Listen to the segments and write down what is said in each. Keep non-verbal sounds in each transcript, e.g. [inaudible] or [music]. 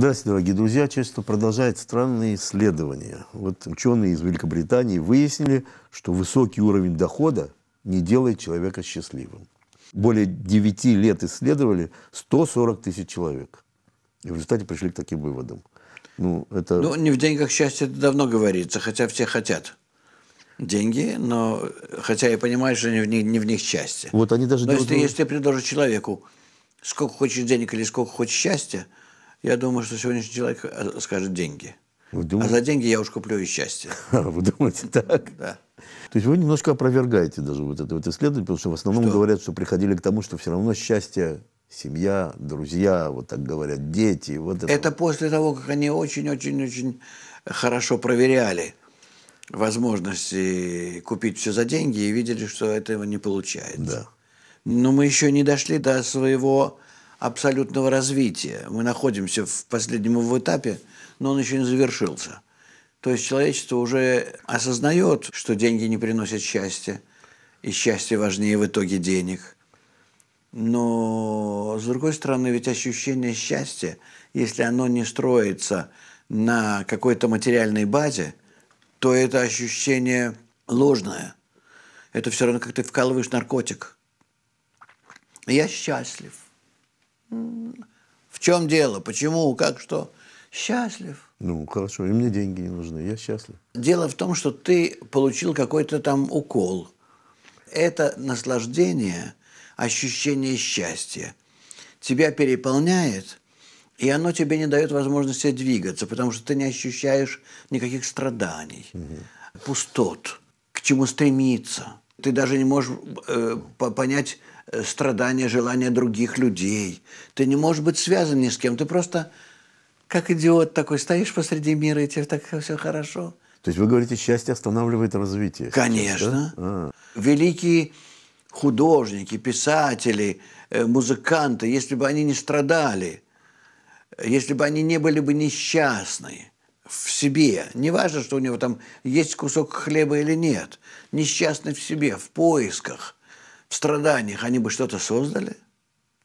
Здравствуйте, дорогие друзья. Честно продолжает странные исследования. Вот ученые из Великобритании выяснили, что высокий уровень дохода не делает человека счастливым. Более 9 лет исследовали 140 тысяч человек. И в результате пришли к таким выводам. Ну, это... ну, не в деньгах счастье это давно говорится, хотя все хотят деньги, но хотя я понимаю, что не в них, не в них счастье. Вот они даже... Но делают... если, если ты человеку, сколько хочешь денег или сколько хочешь счастья, я думаю, что сегодняшний человек э, скажет деньги. Вы А за деньги я уж куплю и счастье. [laughs] А вы думаете так? Да. То есть вы немножко опровергаете даже вот это вот исследование, потому что в основном что? говорят, что приходили к тому, что все равно счастье семья, друзья, вот так говорят, дети. Вот это. это после того, как они очень-очень-очень хорошо проверяли возможности купить все за деньги и видели, что этого не получается. Да. Но мы еще не дошли до своего абсолютного развития. Мы находимся в последнем его этапе, но он еще не завершился. То есть человечество уже осознает, что деньги не приносят счастья, и счастье важнее в итоге денег. Но, с другой стороны, ведь ощущение счастья, если оно не строится на какой-то материальной базе, то это ощущение ложное. Это все равно, как ты вкалываешь наркотик. Я счастлив – в чем дело? Почему? Как что? Счастлив. Ну, хорошо, и мне деньги не нужны, я счастлив. Дело в том, что ты получил какой-то там укол. Это наслаждение, ощущение счастья тебя переполняет, и оно тебе не дает возможности двигаться, потому что ты не ощущаешь никаких страданий, угу. пустот, к чему стремиться. Ты даже не можешь э, понять э, страдания, желания других людей. Ты не можешь быть связан ни с кем. Ты просто как идиот такой стоишь посреди мира, и тебе так все хорошо. То есть вы говорите, счастье останавливает развитие. Конечно. Сейчас, да? а. Великие художники, писатели, э, музыканты, если бы они не страдали, если бы они не были бы несчастны, в себе. Не важно, что у него там есть кусок хлеба или нет. Несчастный в себе, в поисках, в страданиях. Они бы что-то создали?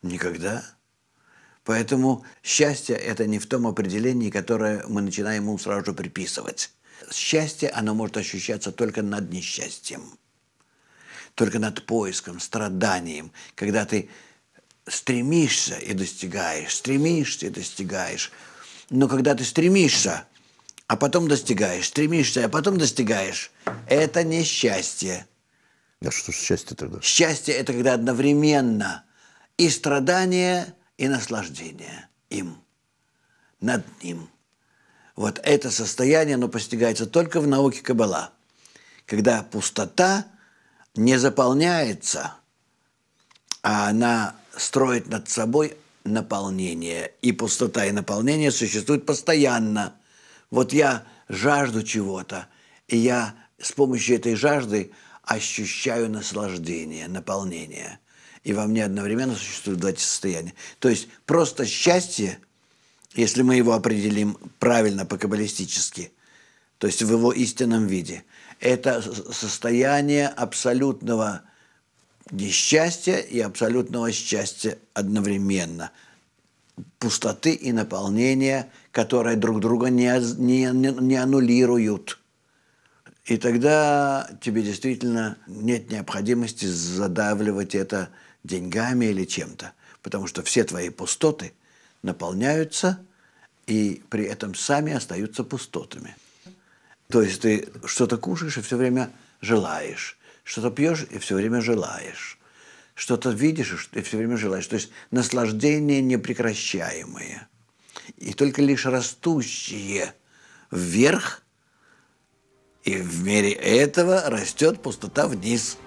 Никогда. Поэтому счастье – это не в том определении, которое мы начинаем ему сразу же приписывать. Счастье, оно может ощущаться только над несчастьем, только над поиском, страданием, когда ты стремишься и достигаешь, стремишься и достигаешь. Но когда ты стремишься, а потом достигаешь, стремишься, а потом достигаешь. Это не счастье. А что же счастье тогда? Счастье – это когда одновременно и страдание, и наслаждение им, над ним. Вот это состояние, оно постигается только в науке Каббала, когда пустота не заполняется, а она строит над собой наполнение. И пустота, и наполнение существуют постоянно – вот я жажду чего-то, и я с помощью этой жажды ощущаю наслаждение, наполнение. И во мне одновременно существуют два эти состояния. То есть просто счастье, если мы его определим правильно по-каббалистически, то есть в его истинном виде, это состояние абсолютного несчастья и абсолютного счастья одновременно – пустоты и наполнения, которые друг друга не, не, не аннулируют. И тогда тебе действительно нет необходимости задавливать это деньгами или чем-то, потому что все твои пустоты наполняются и при этом сами остаются пустотами. То есть ты что-то кушаешь и все время желаешь, что-то пьешь и все время желаешь что-то видишь и все время желаешь. То есть наслаждение непрекращаемое. И только лишь растущее вверх, и в мере этого растет пустота вниз.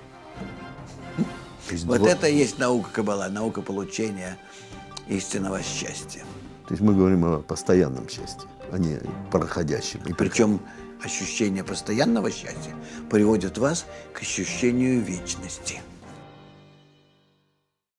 Вот два... это и есть наука кабала, наука получения истинного счастья. То есть мы говорим о постоянном счастье, а не проходящем. И Причем ощущение постоянного счастья приводит вас к ощущению вечности.